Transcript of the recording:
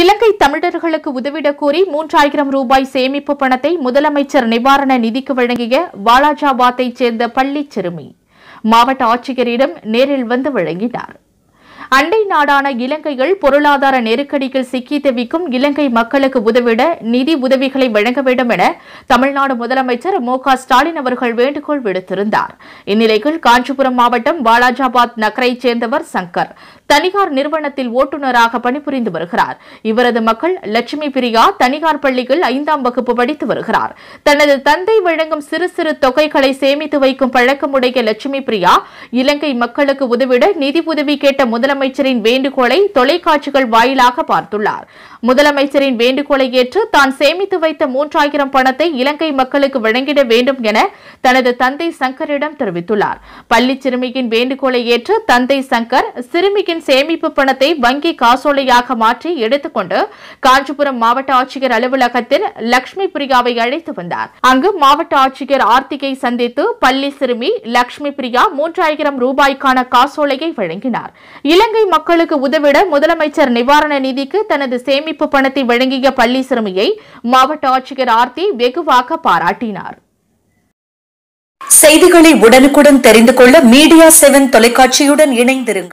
இலங்கை தமிழர்களுக்கு உதவிடக் கோரி மூன்றாயிரம் ரூபாய் சேமிப்பு பணத்தை முதலமைச்சர் நிவாரண நிதிக்கு வழங்கிய வாலாஜாபாத்தைச் சேர்ந்த பள்ளி சிறுமி மாவட்ட ஆட்சியரிடம் நேரில் வந்து வழங்கினார் அண்டை நாடான இலங்கையில் பொருளாதார நெருக்கடியில் சிக்கி தவிக்கும் இலங்கை மக்களுக்கு உதவிட நிதி உதவிகளை வழங்க வேண்டும் என தமிழ்நாடு முதலமைச்சர் மு ஸ்டாலின் அவர்கள் வேண்டுகோள் விடுத்திருந்தார் இந்நிலையில் காஞ்சிபுரம் மாவட்டம் வாலாஜாபாத் நகரைச் சேர்ந்தவர் சங்கர் தனிகார் நிறுவனத்தில் ஓட்டுநராக பணிபுரிந்து வருகிறார் இவரது மக்கள் லட்சுமி பிரியா தனிகார் பள்ளியில் ஐந்தாம் வகுப்பு படித்து வருகிறார் தனது தந்தை வழங்கும் சிறு சிறு தொகைகளை சேமித்து வைக்கும் பழக்கமுடைய லட்சுமி பிரியா இலங்கை மக்களுக்கு உதவிட நிதி உதவி கேட்ட முதலமைச்சர் முதலமைச்சரின் வேண்டுகோளை தொலைக்காட்சிகள் வாயிலாக பார்த்துள்ளார் முதலமைச்சரின் வேண்டுகோளை ஏற்று தான் சேமித்து வைத்த மூன்றாயிரம் பணத்தை இலங்கை மக்களுக்கு வழங்கிட வேண்டும் என தனது தந்தை சங்கரிடம் தெரிவித்துள்ளார் பள்ளி சிறுமியின் வேண்டுகோளை ஏற்று தந்தை சங்கர் சிறுமியின் சேமிப்பு பணத்தை வங்கி காசோலையாக மாற்றி எடுத்துக்கொண்டு காஞ்சிபுரம் மாவட்ட ஆட்சியர் அலுவலகத்தில் லட்சுமி பிரியாவை அழைத்து வந்தார் அங்கு மாவட்ட ஆட்சியர் ஆர்த்திகை சந்தித்து பள்ளி சிறுமி லட்சுமி பிரியா மூன்றாயிரம் ரூபாய்க்கான காசோலையை வழங்கினார் இலங்கை மக்களுக்கு உதவிட முதலமைச்சர் நிவாரண நிதிக்கு தனது சேமிப்பு பணத்தை வழங்கிய பள்ளி சிறுமியை மாவட்ட ஆட்சியர் ஆர்த்தி வெகுவாக பாராட்டினார் செய்திகளை உடனுக்குடன் தெரிந்து கொள்ள மீடியா செவன் தொலைக்காட்சியுடன் இணைந்திருங்கள்